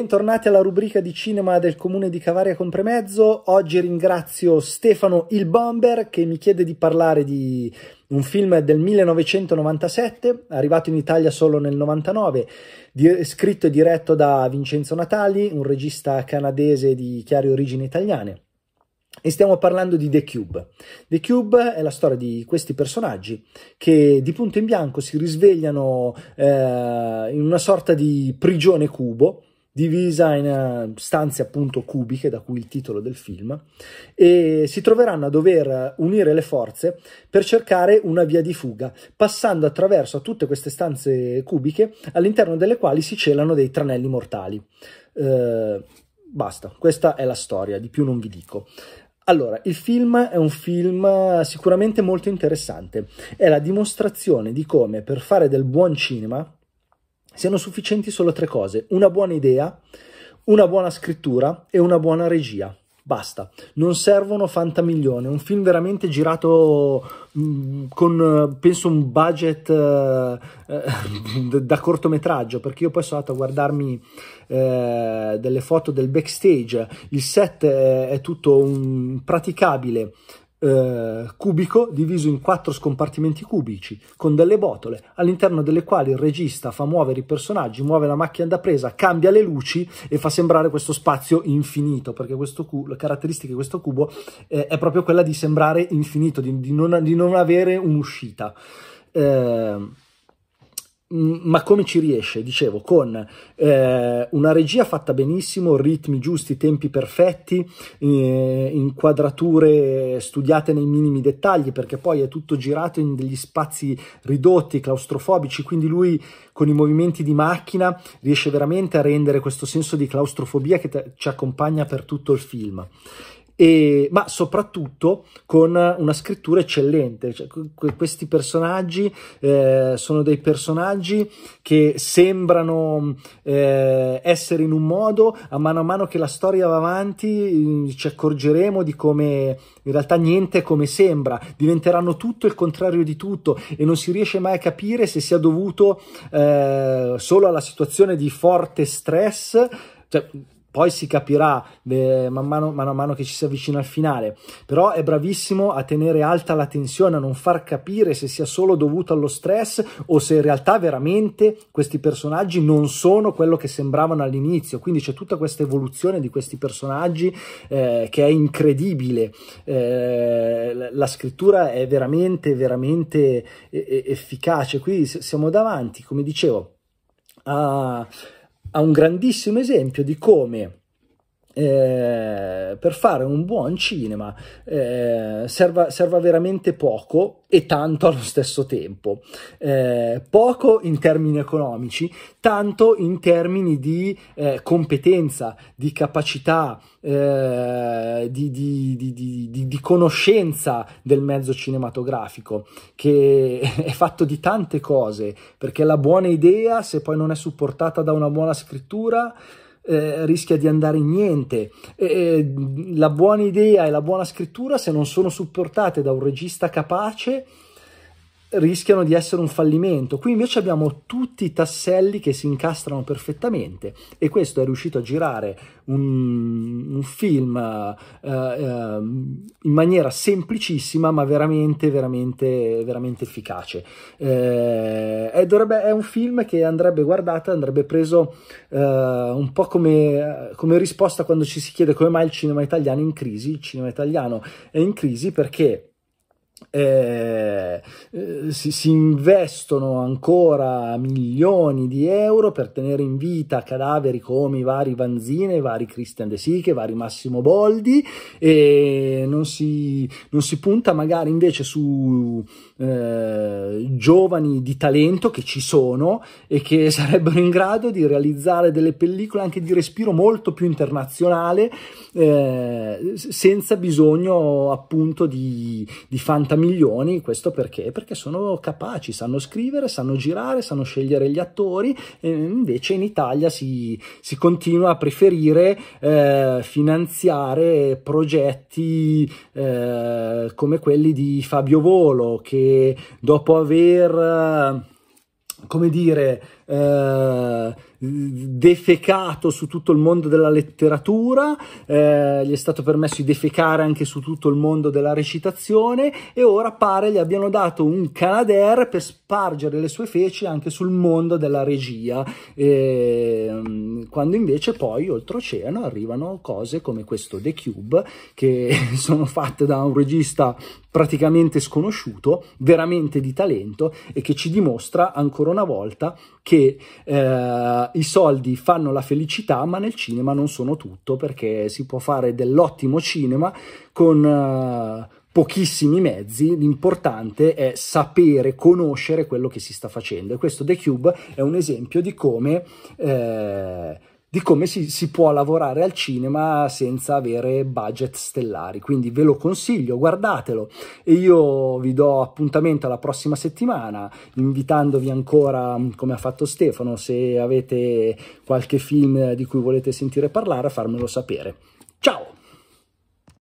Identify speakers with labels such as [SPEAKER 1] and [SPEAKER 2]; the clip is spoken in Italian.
[SPEAKER 1] Bentornati alla rubrica di cinema del comune di Cavaria Compremezzo. Oggi ringrazio Stefano il Bomber che mi chiede di parlare di un film del 1997, arrivato in Italia solo nel 99, di- scritto e diretto da Vincenzo Natali, un regista canadese di chiare origini italiane. E stiamo parlando di The Cube. The Cube è la storia di questi personaggi che di punto in bianco si risvegliano eh, in una sorta di prigione cubo divisa in eh, stanze appunto cubiche, da cui il titolo del film, e si troveranno a dover unire le forze per cercare una via di fuga, passando attraverso tutte queste stanze cubiche all'interno delle quali si celano dei tranelli mortali. Eh, basta, questa è la storia, di più non vi dico. Allora, il film è un film sicuramente molto interessante, è la dimostrazione di come per fare del buon cinema siano sufficienti solo tre cose, una buona idea, una buona scrittura e una buona regia. Basta, non servono fantamiglione, un film veramente girato mh, mm, con penso un budget eh, eh da cortometraggio, perché io poi sono andato a guardarmi eh, delle foto del backstage, il set è, eh, è tutto un praticabile eh, cubico diviso in quattro scompartimenti cubici con delle botole all'interno delle quali il regista fa muovere i personaggi, muove la macchina da presa, cambia le luci e fa sembrare questo spazio infinito perché questo cu- la caratteristica di questo cubo eh, è proprio quella di sembrare infinito, di, di, non, di non, avere un'uscita. Eh, ma come ci riesce? Dicevo, con eh, una regia fatta benissimo, ritmi giusti, tempi perfetti, eh, inquadrature studiate nei minimi dettagli, perché poi è tutto girato in degli spazi ridotti, claustrofobici, quindi lui con i movimenti di macchina riesce veramente a rendere questo senso di claustrofobia che te- ci accompagna per tutto il film e, ma soprattutto con una scrittura eccellente. Cioè, que- questi personaggi eh, sono dei personaggi che sembrano eh, essere in un modo, a mano a mano che la storia va avanti mm, ci accorgeremo di come in realtà niente è come sembra, diventeranno tutto il contrario di tutto e non si riesce mai a capire se sia dovuto eh, solo alla situazione di forte stress. Cioè, poi si capirà eh, man mano, mano, mano, che ci si avvicina al finale, però è bravissimo a tenere alta la tensione, a non far capire se sia solo dovuto allo stress o se in realtà veramente questi personaggi non sono quello che sembravano all'inizio, quindi c'è tutta questa evoluzione di questi personaggi eh, che è incredibile, eh, la scrittura è veramente, veramente eh, eh, efficace, qui siamo davanti, come dicevo, a a un grandissimo esempio di come eh, per fare un buon cinema eh, serva, serva, veramente poco e tanto allo stesso tempo. Eh, poco in termini economici, tanto in termini di eh, competenza, di capacità, eh, di, di, di, di, conoscenza del mezzo cinematografico, che è fatto di tante cose, perché la buona idea, se poi non è supportata da una buona scrittura, eh, rischia di andare in niente. Eh, la buona idea e la buona scrittura, se non sono supportate da un regista capace, rischiano di essere un fallimento. Qui invece abbiamo tutti i tasselli che si incastrano perfettamente e questo è riuscito a girare un, un film uh, uh, in maniera semplicissima ma veramente, veramente, veramente efficace. Eh, è, dovrebbe, è, un film che andrebbe guardato, andrebbe preso uh, un po' come, come risposta quando ci si chiede come mai il cinema italiano è in crisi. Il cinema italiano è in crisi perché eh, eh, si, si, investono ancora milioni di euro per tenere in vita cadaveri come i vari Vanzine, i vari Christian De Siche, i vari Massimo Boldi e non si, non si punta magari invece su eh, giovani di talento che ci sono e che sarebbero in grado di realizzare delle pellicole anche di respiro molto più internazionale eh, senza bisogno appunto di, di fantasia 50 milioni, questo perché? Perché sono capaci, sanno scrivere, sanno girare, sanno scegliere gli attori, invece in Italia si, si continua a preferire eh, finanziare progetti eh, come quelli di Fabio Volo che dopo aver, eh, come dire, eh, defecato su tutto il mondo della letteratura, eh, gli è stato permesso di defecare anche su tutto il mondo della recitazione e ora pare gli abbiano dato un Canadair per spargere le sue feci anche sul mondo della regia, e, ehm, quando invece poi oltreoceano arrivano cose come questo The Cube che sono fatte da un regista praticamente sconosciuto, veramente di talento e che ci dimostra ancora una volta che eh, i soldi fanno la felicità, ma nel cinema non sono tutto, perché si può fare dell'ottimo cinema con uh, pochissimi mezzi, l'importante è sapere, conoscere quello che si sta facendo. E questo The Cube è un esempio di come... Eh, di come si, si, può lavorare al cinema senza avere budget stellari. Quindi ve lo consiglio, guardatelo e io vi do appuntamento alla prossima settimana, invitandovi ancora, mm, come ha fatto Stefano, se avete qualche film di cui volete sentire parlare, a farmelo sapere. Ciao!